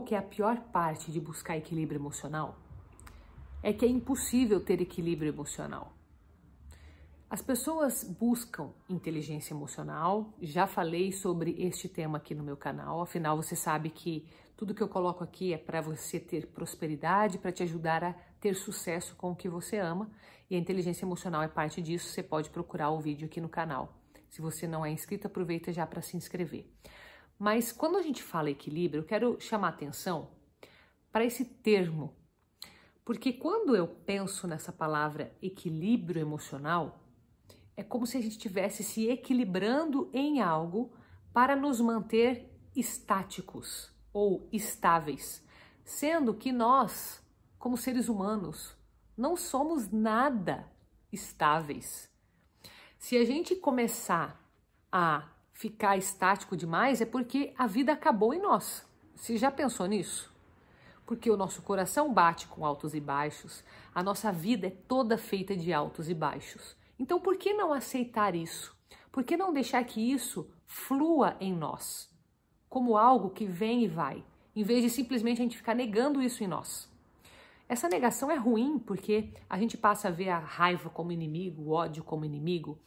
qual é a pior parte de buscar equilíbrio emocional? É que é impossível ter equilíbrio emocional. As pessoas buscam inteligência emocional. Já falei sobre este tema aqui no meu canal. Afinal, você sabe que tudo que eu coloco aqui é para você ter prosperidade, para te ajudar a ter sucesso com o que você ama. E a inteligência emocional é parte disso. Você pode procurar o vídeo aqui no canal. Se você não é inscrito, aproveita já para se inscrever. Mas quando a gente fala equilíbrio, eu quero chamar atenção para esse termo, porque quando eu penso nessa palavra equilíbrio emocional, é como se a gente estivesse se equilibrando em algo para nos manter estáticos ou estáveis, sendo que nós, como seres humanos, não somos nada estáveis. Se a gente começar a ficar estático demais é porque a vida acabou em nós. Você já pensou nisso? Porque o nosso coração bate com altos e baixos, a nossa vida é toda feita de altos e baixos. Então, por que não aceitar isso? Por que não deixar que isso flua em nós, como algo que vem e vai, em vez de simplesmente a gente ficar negando isso em nós? Essa negação é ruim porque a gente passa a ver a raiva como inimigo, o ódio como inimigo,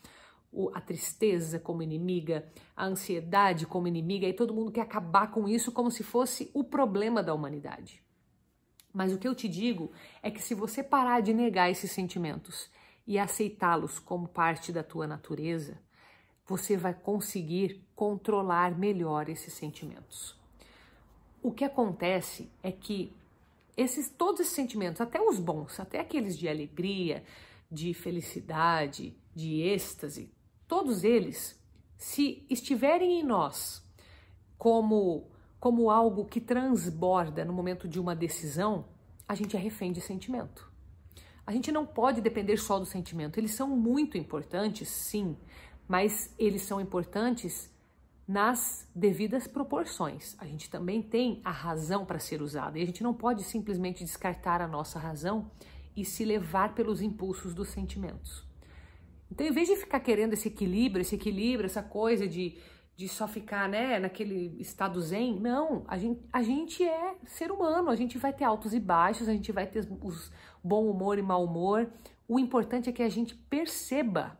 a tristeza como inimiga, a ansiedade como inimiga, e todo mundo quer acabar com isso como se fosse o problema da humanidade. Mas o que eu te digo é que se você parar de negar esses sentimentos e aceitá-los como parte da tua natureza, você vai conseguir controlar melhor esses sentimentos. O que acontece é que esses todos esses sentimentos, até os bons, até aqueles de alegria, de felicidade, de êxtase, todos eles, se estiverem em nós como, como algo que transborda no momento de uma decisão, a gente é refém de sentimento. A gente não pode depender só do sentimento. Eles são muito importantes, sim, mas eles são importantes nas devidas proporções. A gente também tem a razão para ser usada e a gente não pode simplesmente descartar a nossa razão e se levar pelos impulsos dos sentimentos. Então, em vez de ficar querendo esse equilíbrio, esse equilíbrio, essa coisa de, de só ficar, né, naquele estado zen, não. A gente, a gente é ser humano, a gente vai ter altos e baixos, a gente vai ter os bom humor e mau humor. O importante é que a gente perceba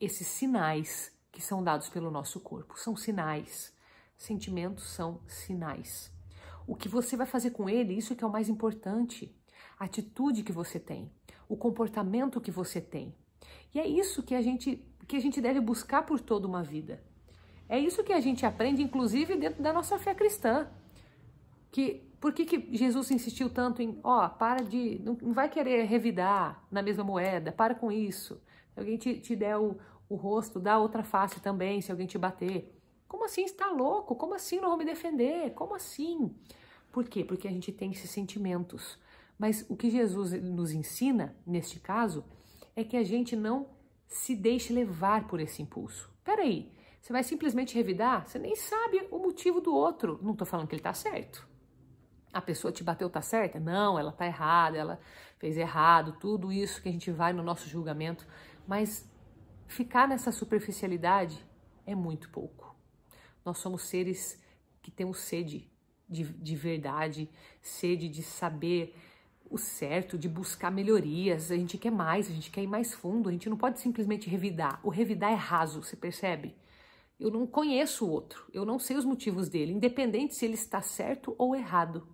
esses sinais que são dados pelo nosso corpo. São sinais. Sentimentos são sinais. O que você vai fazer com ele, isso que é o mais importante. A atitude que você tem, o comportamento que você tem. E é isso que a gente que a gente deve buscar por toda uma vida. É isso que a gente aprende, inclusive dentro da nossa fé cristã. Que por que, que Jesus insistiu tanto em, ó, oh, para de, não, vai querer revidar na mesma moeda, para com isso. Se alguém te, te der o, o rosto, dá outra face também, se alguém te bater. Como assim está louco? Como assim não vou me defender? Como assim? Por quê? Porque a gente tem esses sentimentos. Mas o que Jesus nos ensina, neste caso, é que a gente não se deixe levar por esse impulso. Peraí, você vai simplesmente revidar? Você nem sabe o motivo do outro. Não estou falando que ele está certo. A pessoa te bateu, tá certa? Não, ela tá errada, ela fez errado, tudo isso que a gente vai no nosso julgamento. Mas ficar nessa superficialidade é muito pouco. Nós somos seres que temos sede de, de verdade, sede de saber o certo, de buscar melhorias, a gente quer mais, a gente quer ir mais fundo, a gente não pode simplesmente revidar. O revidar é raso, você percebe? Eu não conheço o outro, eu não sei os motivos dele, independente se ele está certo ou errado.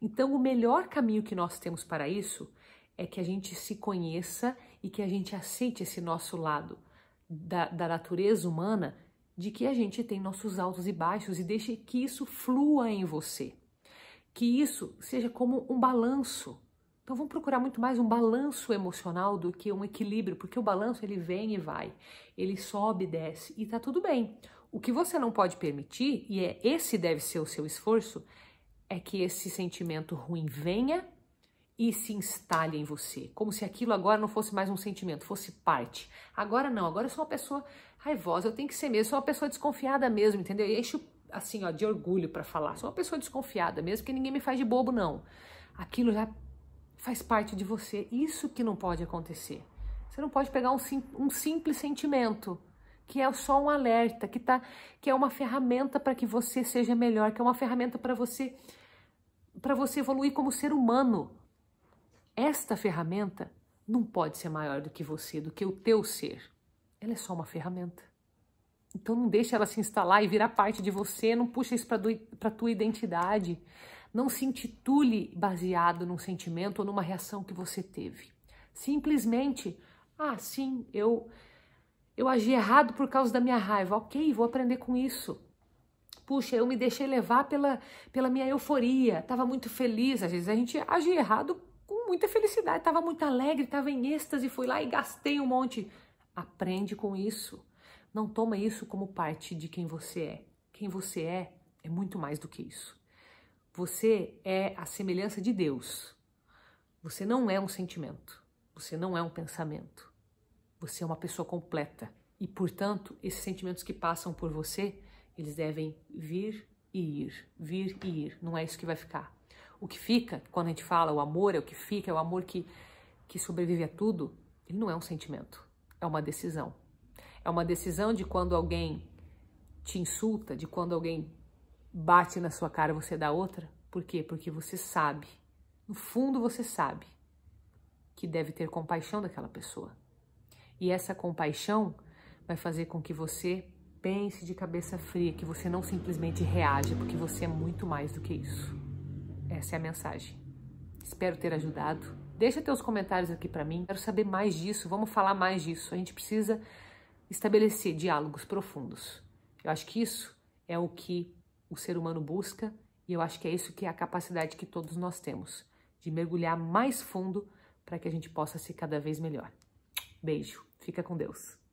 Então, o melhor caminho que nós temos para isso é que a gente se conheça e que a gente aceite esse nosso lado da, da natureza humana, de que a gente tem nossos altos e baixos e deixe que isso flua em você que isso seja como um balanço. Então vamos procurar muito mais um balanço emocional do que um equilíbrio, porque o balanço ele vem e vai, ele sobe e desce e tá tudo bem. O que você não pode permitir, e é esse deve ser o seu esforço, é que esse sentimento ruim venha e se instale em você, como se aquilo agora não fosse mais um sentimento, fosse parte. Agora não, agora eu sou uma pessoa raivosa, eu tenho que ser mesmo, sou uma pessoa desconfiada mesmo, entendeu? E assim, ó, de orgulho para falar, sou uma pessoa desconfiada mesmo, que ninguém me faz de bobo não. Aquilo já faz parte de você. Isso que não pode acontecer. Você não pode pegar um, sim, um simples sentimento, que é só um alerta, que, tá, que é uma ferramenta para que você seja melhor, que é uma ferramenta para você para você evoluir como ser humano. Esta ferramenta não pode ser maior do que você, do que o teu ser. Ela é só uma ferramenta. Então não deixa ela se instalar e virar parte de você, não puxa isso para tua identidade. Não se intitule baseado num sentimento ou numa reação que você teve. Simplesmente, ah, sim, eu eu agi errado por causa da minha raiva. OK, vou aprender com isso. Puxa, eu me deixei levar pela pela minha euforia, estava muito feliz. Às vezes a gente age errado com muita felicidade, estava muito alegre, estava em êxtase, fui lá e gastei um monte. Aprende com isso. Não toma isso como parte de quem você é. Quem você é é muito mais do que isso. Você é a semelhança de Deus. Você não é um sentimento. Você não é um pensamento. Você é uma pessoa completa. E, portanto, esses sentimentos que passam por você, eles devem vir e ir, vir e ir. Não é isso que vai ficar. O que fica, quando a gente fala o amor é o que fica, é o amor que, que sobrevive a tudo, ele não é um sentimento. É uma decisão. É uma decisão de quando alguém te insulta, de quando alguém bate na sua cara, você dá outra? Por quê? Porque você sabe, no fundo você sabe que deve ter compaixão daquela pessoa. E essa compaixão vai fazer com que você pense de cabeça fria, que você não simplesmente reaja, porque você é muito mais do que isso. Essa é a mensagem. Espero ter ajudado. Deixa teus comentários aqui para mim. Quero saber mais disso. Vamos falar mais disso. A gente precisa estabelecer diálogos profundos. Eu acho que isso é o que o ser humano busca, e eu acho que é isso que é a capacidade que todos nós temos, de mergulhar mais fundo para que a gente possa ser cada vez melhor. Beijo, fica com Deus.